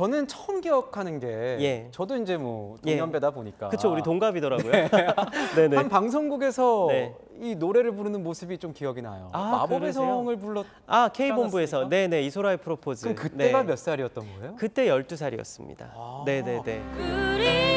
저는 처음 기억하는 게 예. 저도 이제 뭐 예. 동년배다 보니까 그쵸 우리 동갑이더라고요. 네. 한 방송국에서 네. 이 노래를 부르는 모습이 좀 기억이 나요. 아, 마법의 그러세요? 성을 불렀 아 K 본부에서 네네 이소라의 프로포즈. 그럼 그때가 네. 몇 살이었던 거예요? 그때 12살이었습니다. 아 네네네.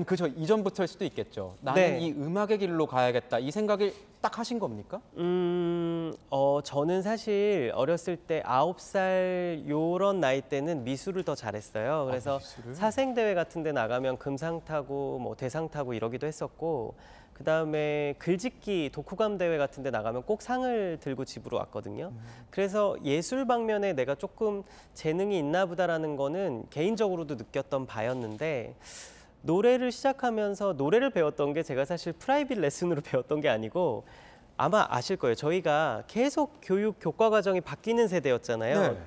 아니 그저 이전부터일 수도 있겠죠. 나는 네. 이 음악의 길로 가야겠다 이 생각을 딱 하신 겁니까? 음, 어, 저는 사실 어렸을 때 아홉 살 요런 나이 때는 미술을 더 잘했어요. 아, 그래서 미 사생대회 같은 데 나가면 금상 타고 뭐 대상 타고 이러기도 했었고 그다음에 글짓기 독후감 대회 같은 데 나가면 꼭 상을 들고 집으로 왔거든요. 음. 그래서 예술 방면에 내가 조금 재능이 있나 보다라는 거는 개인적으로도 느꼈던 바였는데 노래를 시작하면서 노래를 배웠던 게 제가 사실 프라이빗 레슨으로 배웠던 게 아니고 아마 아실 거예요. 저희가 계속 교육 교과 과정이 바뀌는 세대였잖아요. 네.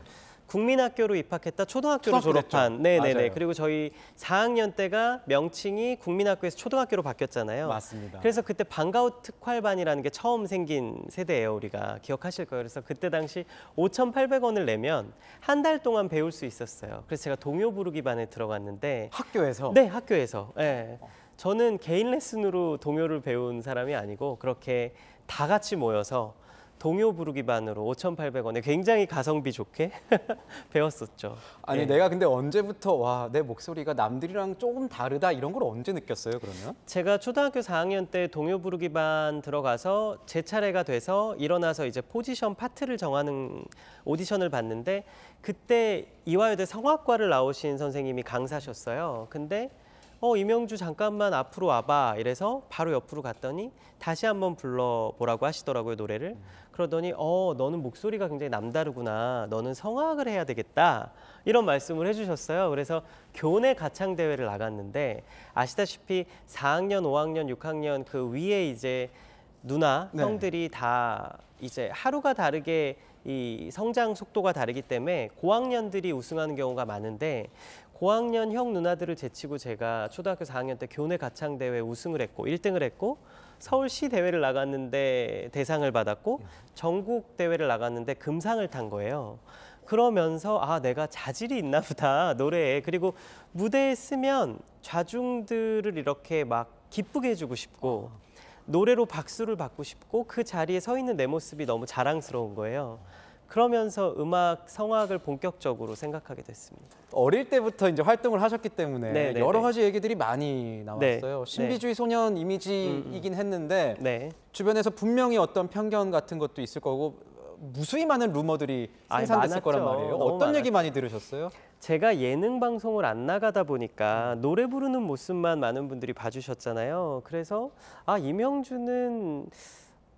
국민학교로 입학했다 초등학교로 졸업한 네네네 네, 네. 맞아요. 그리고 저희 4학년 때가 명칭이 국민학교에서 초등학교로 바뀌었잖아요. 맞습니다. 그래서 그때 방과후 특활반이라는 게 처음 생긴 세대예요 우리가 기억하실 거예요. 그래서 그때 당시 5,800원을 내면 한 달 동안 배울 수 있었어요. 그래서 제가 동요 부르기반에 들어갔는데 학교에서 네 학교에서 네. 저는 개인 레슨으로 동요를 배운 사람이 아니고 그렇게 다 같이 모여서 동요 부르기 반으로 5,800원에 굉장히 가성비 좋게 배웠었죠. 아니 예. 내가 근데 언제부터 와 내 목소리가 남들이랑 조금 다르다 이런 걸 언제 느꼈어요 그러면? 제가 초등학교 4학년 때 동요 부르기 반 들어가서 제 차례가 돼서 일어나서 이제 포지션 파트를 정하는 오디션을 봤는데 그때 이화여대 성악과를 나오신 선생님이 강사셨어요. 근데 어 이명주 잠깐만 앞으로 와봐 이래서 바로 옆으로 갔더니 다시 한번 불러보라고 하시더라고요 노래를 그러더니 어 너는 목소리가 굉장히 남다르구나 너는 성악을 해야 되겠다 이런 말씀을 해주셨어요 그래서 교내 가창 대회를 나갔는데 아시다시피 4학년 5학년 6학년 그 위에 이제 누나 네. 형들이 다 이제 하루가 다르게 이 성장 속도가 다르기 때문에 고학년들이 우승하는 경우가 많은데 고학년 형 누나들을 제치고 제가 초등학교 4학년 때 교내 가창 대회 우승을 했고 1등을 했고 서울시 대회를 나갔는데 대상을 받았고 음. 전국 대회를 나갔는데 금상을 탄 거예요. 그러면서 아 내가 자질이 있나 보다 노래에 그리고 무대에 쓰면 좌중들을 이렇게 막 기쁘게 해주고 싶고 어. 노래로 박수를 받고 싶고 그 자리에 서 있는 내 모습이 너무 자랑스러운 거예요. 그러면서 음악 성악을 본격적으로 생각하게 됐습니다. 어릴 때부터 이제 활동을 하셨기 때문에 네, 네, 여러 네. 가지 얘기들이 많이 나왔어요. 네, 네. 신비주의 소년 이미지이긴 음, 음. 했는데 주변에서 분명히 어떤 편견 같은 것도 있을 거고 무수히 많은 루머들이 생산됐을 아니, 거란 말이에요. 어떤 많았죠. 얘기 많이 들으셨어요? 제가 예능 방송을 안 나가다 보니까 노래 부르는 모습만 많은 분들이 봐주셨잖아요. 그래서 아 이명주는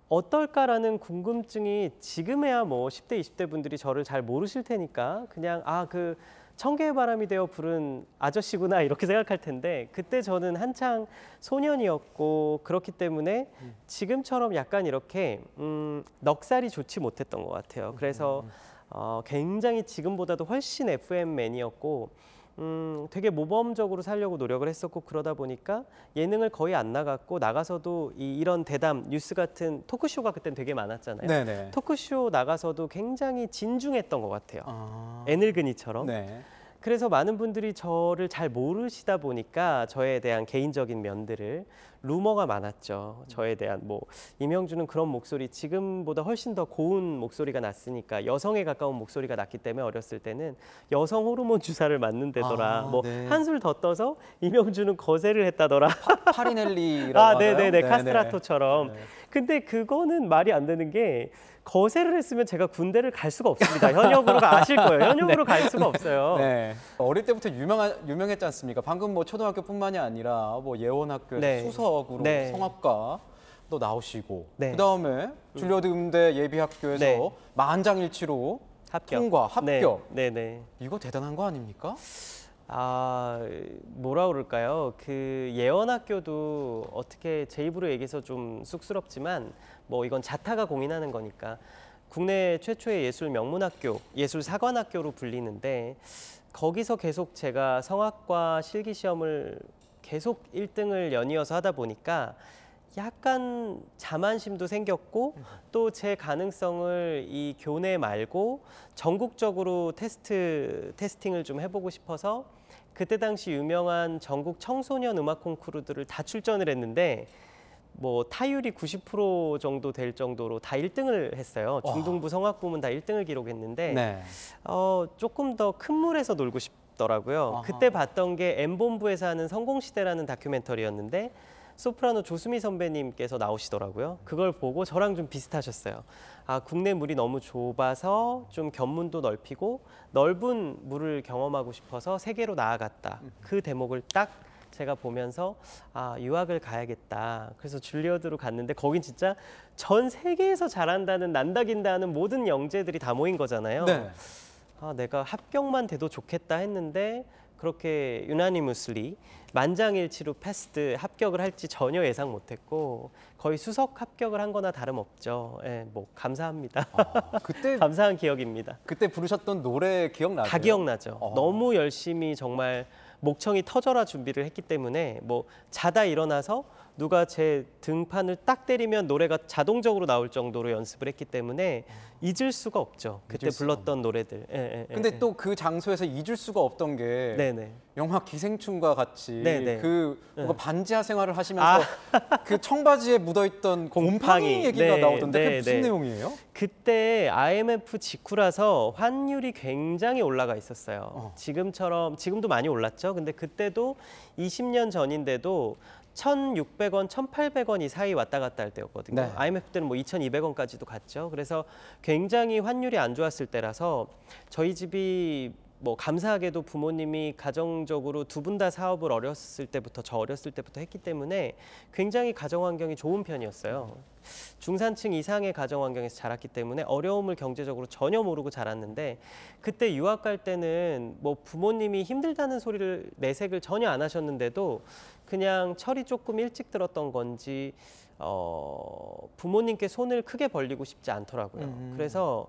어떨까라는 궁금증이 지금에야 뭐 10대, 20대 분들이 저를 잘 모르실 테니까 그냥 아, 그 청개의 바람이 되어 부른 아저씨구나 이렇게 생각할 텐데 그때 저는 한창 소년이었고 그렇기 때문에 음. 지금처럼 약간 이렇게 음, 넉살이 좋지 못했던 것 같아요. 그래서 음, 음, 어, 굉장히 지금보다도 훨씬 FM 맨이었고 음, 되게 모범적으로 살려고 노력을 했었고 그러다 보니까 예능을 거의 안 나갔고 나가서도 이, 이런 대담 뉴스 같은 토크쇼가 그땐 되게 많았잖아요. 네네. 토크쇼 나가서도 굉장히 진중했던 것 같아요. 아... 애늙은이처럼. 네. 그래서 많은 분들이 저를 잘 모르시다 보니까 저에 대한 개인적인 면들을 루머가 많았죠. 저에 대한 뭐 임영주는 그런 목소리 지금보다 훨씬 더 고운 목소리가 났으니까 여성에 가까운 목소리가 났기 때문에 어렸을 때는 여성 호르몬 주사를 맞는다더라. 아, 뭐 네. 한술 더 떠서 임영주는 거세를 했다더라. 파, 리넬리라고 아, 네네네. 네, 네. 네, 카스트라토처럼. 네. 근데 그거는 말이 안 되는 게 거세를 했으면 제가 군대를 갈 수가 없습니다. 현역으로 아실 거예요. 현역으로 네. 갈 수가 없어요. 네. 어릴 때부터 유명한 유명했지 않습니까? 방금 뭐 초등학교뿐만이 아니라 뭐 예원학교 네. 수석으로 네. 성악과또 나오시고 네. 그다음에 음. 줄리어드 음대 예비학교에서 만장일치로 합격. 통과 합격. 네. 네. 이거 대단한 거 아닙니까? 아 뭐라 그럴까요? 그예원학교도 어떻게 제 입으로 얘기해서 좀 쑥스럽지만 뭐 이건 자타가 공인하는 거니까 국내 최초의 예술 명문학교, 예술 사관학교로 불리는데 거기서 계속 제가 성악과 실기 시험을 계속 1등을 연이어서 하다 보니까 약간 자만심도 생겼고 또 제 가능성을 이 교내 말고 전국적으로 테스트 테스팅을 좀 해보고 싶어서 그때 당시 유명한 전국 청소년 음악 콩쿠르들을 다 출전을 했는데 뭐 타율이 90% 정도 될 정도로 다 1등을 했어요. 중등부 성악 부문 다 1등을 기록했는데 네. 어, 조금 더 큰 물에서 놀고 싶더라고요. 아하. 그때 봤던 게 엠본부에서 하는 성공시대라는 다큐멘터리였는데 소프라노 조수미 선배님께서 나오시더라고요. 그걸 보고 저랑 좀 비슷하셨어요. 아, 국내 물이 너무 좁아서 좀 견문도 넓히고 넓은 물을 경험하고 싶어서 세계로 나아갔다. 음. 그 대목을 딱 제가 보면서 아 유학을 가야겠다. 그래서 줄리어드로 갔는데 거긴 진짜 전 세계에서 잘한다는 난다긴다 는 모든 영재들이 다 모인 거잖아요. 네. 아 내가 합격만 돼도 좋겠다 했는데 그렇게 유나니무슬리 만장일치로 패스트 합격을 할지 전혀 예상 못했고 거의 수석 합격을 한 거나 다름없죠. 예, 네, 뭐 감사합니다. 아, 그때 감사한 기억입니다. 그때 부르셨던 노래 기억나세다 기억나죠. 아. 너무 열심히 정말 목청이 터져라 준비를 했기 때문에 뭐 자다 일어나서 누가 제 등판을 딱 때리면 노래가 자동적으로 나올 정도로 연습을 했기 때문에 잊을 수가 없죠. 그때 수가 불렀던 없네. 노래들. 예, 예, 예, 예. 근데 예. 또그 장소에서 잊을 수가 없던 게 네네. 영화 기생충과 같이 네네. 그 예. 뭔가 반지하 생활을 하시면서 아. 그 청바지에 묻어있던 곰팡 곰팡이 얘기가 네, 나오던데 네, 그게 무슨 네. 내용이에요? 그때 IMF 직후라서 환율이 굉장히 올라가 있었어요. 어. 지금처럼 지금도 많이 올랐죠. 근데 그때도 20년 전인데도 1,600원, 1,800원 이 사이 왔다 갔다 할 때였거든요. 네. IMF 때는 뭐 2,200원까지도 갔죠. 그래서 굉장히 환율이 안 좋았을 때라서 저희 집이 뭐 감사하게도 부모님이 가정적으로 두 분 다 사업을 어렸을 때부터 저 어렸을 때부터 했기 때문에 굉장히 가정 환경이 좋은 편이었어요. 중산층 이상의 가정 환경에서 자랐기 때문에 어려움을 경제적으로 전혀 모르고 자랐는데 그때 유학 갈 때는 뭐 부모님이 힘들다는 소리를 내색을 전혀 안 하셨는데도 그냥 철이 조금 일찍 들었던 건지 어, 부모님께 손을 크게 벌리고 싶지 않더라고요. 음. 그래서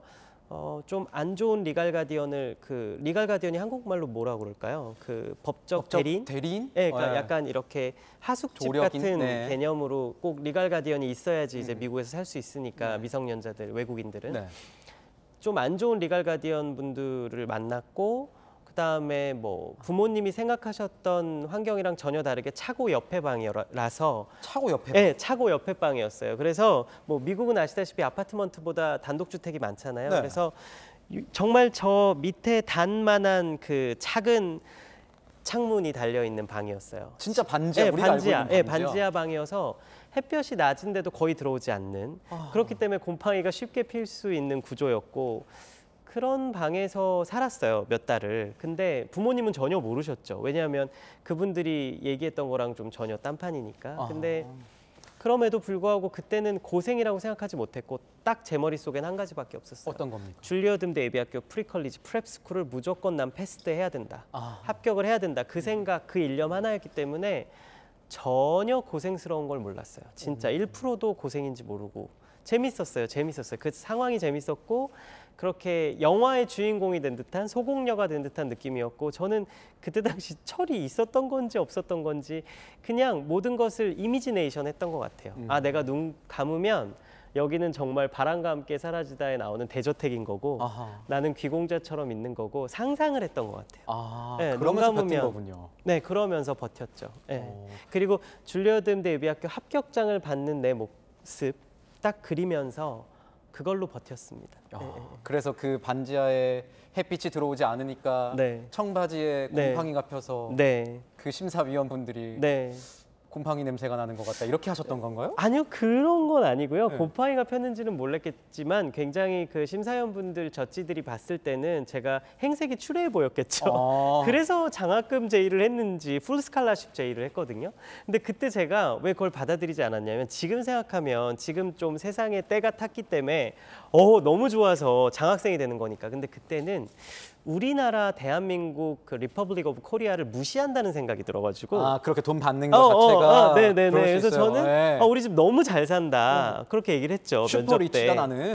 어, 좀 안 좋은 리갈 가디언을 그 리갈 가디언이 한국말로 뭐라 고 그럴까요? 그 법적, 법적 대리인? 대리인? 예, 그러니까 네. 약간 이렇게 하숙집 조력인? 같은 네. 개념으로 꼭 리갈 가디언이 있어야지 이제 음. 미국에서 살 수 있으니까 네. 미성년자들 외국인들은 네. 좀안 좋은 리갈 가디언 분들을 만났고 그다음에 뭐 부모님이 생각하셨던 환경이랑 전혀 다르게 차고 옆에 방이라서 차고 옆에 예, 방. 네, 차고 옆에 방이었어요. 그래서 뭐 미국은 아시다시피 아파트먼트보다 단독주택이 많잖아요. 네. 그래서 정말 저 밑에 단만한 그 작은 창문이 달려 있는 방이었어요. 진짜 반지하 네, 예, 우리가 반지하, 알고 있는 반지하. 네, 반지하 방이어서 햇볕이 낮은데도 거의 들어오지 않는 아... 그렇기 때문에 곰팡이가 쉽게 필 수 있는 구조였고 그런 방에서 살았어요, 몇 달을. 근데 부모님은 전혀 모르셨죠. 왜냐하면 그분들이 얘기했던 거랑 좀 전혀 딴판이니까. 아. 근데 그럼에도 불구하고 그때는 고생이라고 생각하지 못했고 딱 제 머릿속엔 한 가지밖에 없었어요. 어떤 겁니까? 줄리어듬대 예비학교 프리컬리지 프랩스쿨을 무조건 난 패스트해야 된다. 아. 합격을 해야 된다. 그 생각, 그 일념 하나였기 때문에 전혀 고생스러운 걸 몰랐어요. 진짜 음. 1%도 고생인지 모르고 재밌었어요. 재밌었어요. 그 상황이 재밌었고 그렇게 영화의 주인공이 된 듯한 소공녀가 된 듯한 느낌이었고 저는 그때 당시 철이 있었던 건지 없었던 건지 그냥 모든 것을 이미지네이션 했던 것 같아요. 음. 아 내가 눈 감으면 여기는 정말 바람과 함께 사라지다에 나오는 대저택인 거고 아하. 나는 귀공자처럼 있는 거고 상상을 했던 것 같아요. 아, 네, 그러면서 버틴 거군요. 네, 그러면서 버텼죠. 네. 그리고 줄리어드 대 예비학교 합격장을 받는 내 모습 딱 그리면서 그걸로 버텼습니다. 아, 네. 그래서 그 반지하에 햇빛이 들어오지 않으니까 네. 청바지에 네. 곰팡이가 펴서 네. 그 심사위원분들이 네. 곰팡이 냄새가 나는 것 같다 이렇게 하셨던 건가요? 아니요 그런 건 아니고요 네. 곰팡이가 폈는지는 몰랐겠지만 굉장히 그 심사위원분들 젖지들이 봤을 때는 제가 행색이 추레해 보였겠죠 아. 그래서 장학금 제의를 했는지 풀스칼라십 제의를 했거든요 근데 그때 제가 왜 그걸 받아들이지 않았냐면 지금 생각하면 지금 좀 세상에 때가 탔기 때문에 어 너무 좋아서 장학생이 되는 거니까 근데 그때는 우리나라 대한민국 그 리퍼블릭 오브 코리아를 무시한다는 생각이 들어가지고 아 그렇게 돈 받는 거 어, 어, 어, 자체가 어, 어, 네네네 그래서 저는 네. 아, 우리 집 너무 잘 산다 그렇게 얘기를 했죠 슈퍼 면접 때. 나는.